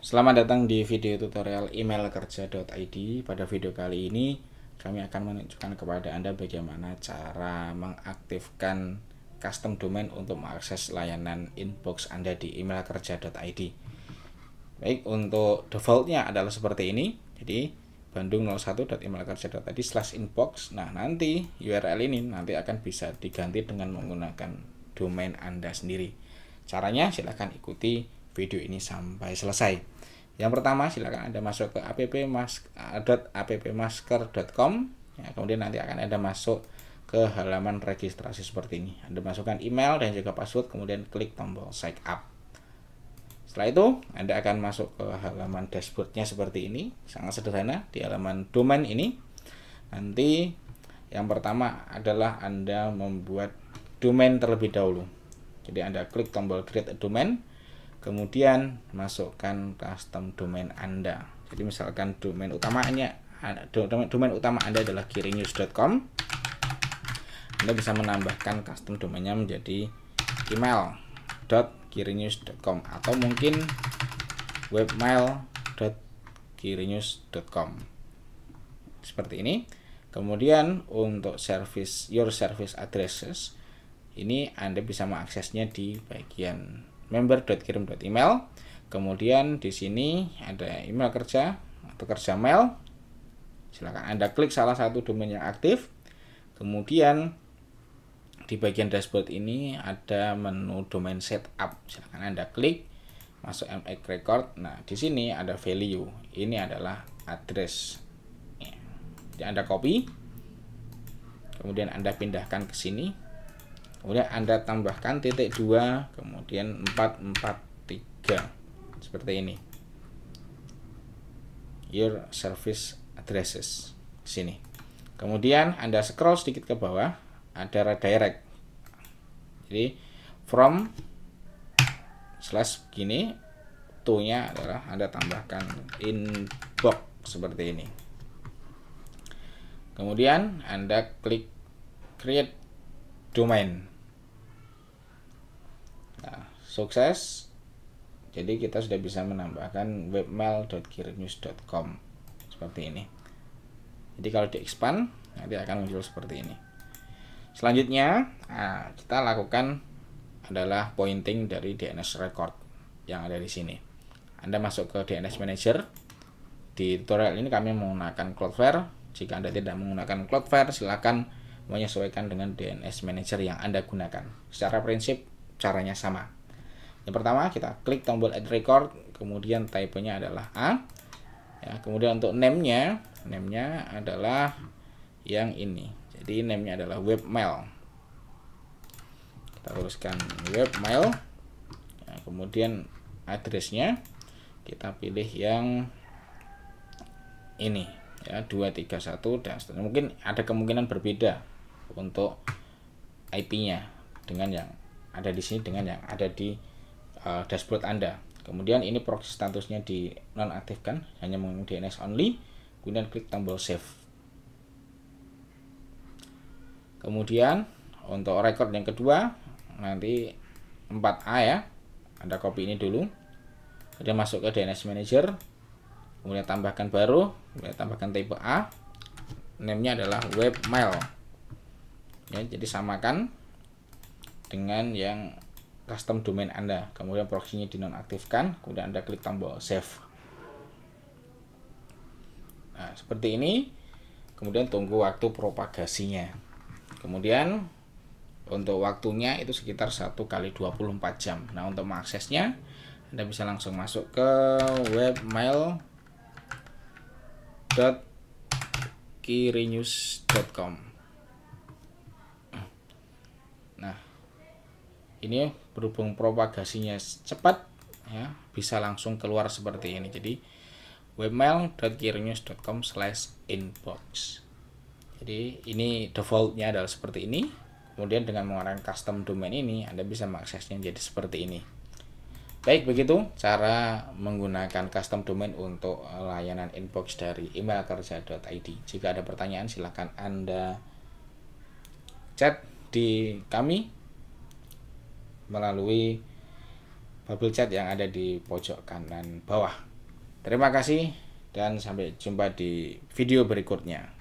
Selamat datang di video tutorial email kerja.id. Pada video kali ini kami akan menunjukkan kepada Anda bagaimana cara mengaktifkan custom domain untuk mengakses layanan inbox Anda di email kerja.id. Baik, untuk defaultnya adalah seperti ini. Jadi bandung 01.emailkerja.id slash inbox. Nah, nanti URL ini nanti akan bisa diganti dengan menggunakan domain Anda sendiri. Caranya silahkan ikuti video ini sampai selesai. Yang pertama silakan Anda masuk ke appmasker.com ya, kemudian nanti akan Anda masuk ke halaman registrasi seperti ini. Anda masukkan email dan juga password kemudian klik tombol sign up. Setelah itu Anda akan masuk ke halaman dashboardnya seperti ini, sangat sederhana di halaman domain ini. Nanti yang pertama adalah Anda membuat domain terlebih dahulu. Jadi Anda klik tombol create a domain kemudian masukkan custom domain Anda. Jadi misalkan domain utamanya domain, utama Anda adalah kirinews.com. Anda bisa menambahkan custom domainnya menjadi email.kirinews.com atau mungkin webmail.kirinews.com. Seperti ini. Kemudian untuk service your service addresses ini Anda bisa mengaksesnya di bagian member.kirim.email. Kemudian di sini ada email kerja atau kerja mail. Silakan Anda klik salah satu domain yang aktif. Kemudian di bagian dashboard ini ada menu domain setup. Silakan Anda klik masuk MX record. Nah, di sini ada value. Ini adalah address. Ya. Jadi Anda copy. Kemudian Anda pindahkan ke sini kemudian Anda tambahkan titik 2 kemudian 4 4 3 seperti ini your service addresses sini kemudian Anda scroll sedikit ke bawah ada redirect jadi from slash begini to nya adalah Anda tambahkan inbox seperti ini kemudian Anda klik create domain Sukses. Jadi kita sudah bisa menambahkan webmail.kirinews.com seperti ini. Jadi kalau di expand nanti akan muncul seperti ini. Selanjutnya, nah, kita lakukan adalah pointing dari DNS record yang ada di sini. Anda masuk ke DNS Manager. Di tutorial ini kami menggunakan Cloudflare. Jika Anda tidak menggunakan Cloudflare, silakan menyesuaikan dengan DNS Manager yang Anda gunakan. Secara prinsip, caranya sama. Yang pertama kita klik tombol add record, kemudian typenya adalah A. Ya, kemudian untuk name-nya, name-nya adalah yang ini. Jadi name-nya adalah webmail. Kita tuliskan webmail. Ya, kemudian address-nya kita pilih yang ini ya 231 dan seterusnya. Mungkin ada kemungkinan berbeda untuk IP-nya dengan yang ada di sini dengan yang ada di uh, dashboard Anda. Kemudian ini proxy statusnya di nonaktifkan, hanya menggunakan DNS only, kemudian klik tombol save. Kemudian untuk record yang kedua nanti 4A ya. Anda copy ini dulu. Kemudian masuk ke DNS manager. Kemudian tambahkan baru, kemudian tambahkan tipe A. Name-nya adalah webmail. Ya, jadi samakan dengan yang custom domain Anda. Kemudian proxy-nya dinonaktifkan, kemudian Anda klik tombol save. Nah, seperti ini. Kemudian tunggu waktu propagasinya. Kemudian untuk waktunya itu sekitar 1 kali 24 jam. Nah, untuk mengaksesnya Anda bisa langsung masuk ke webmail webmail.kirinews.com. ini berhubung propagasinya cepat ya bisa langsung keluar seperti ini jadi webmail.kirinews.com slash inbox jadi ini defaultnya adalah seperti ini kemudian dengan menggunakan custom domain ini Anda bisa mengaksesnya jadi seperti ini baik begitu cara menggunakan custom domain untuk e, layanan inbox dari emailkerja.id jika ada pertanyaan silahkan Anda chat di kami melalui bubble chat yang ada di pojok kanan bawah. Terima kasih dan sampai jumpa di video berikutnya.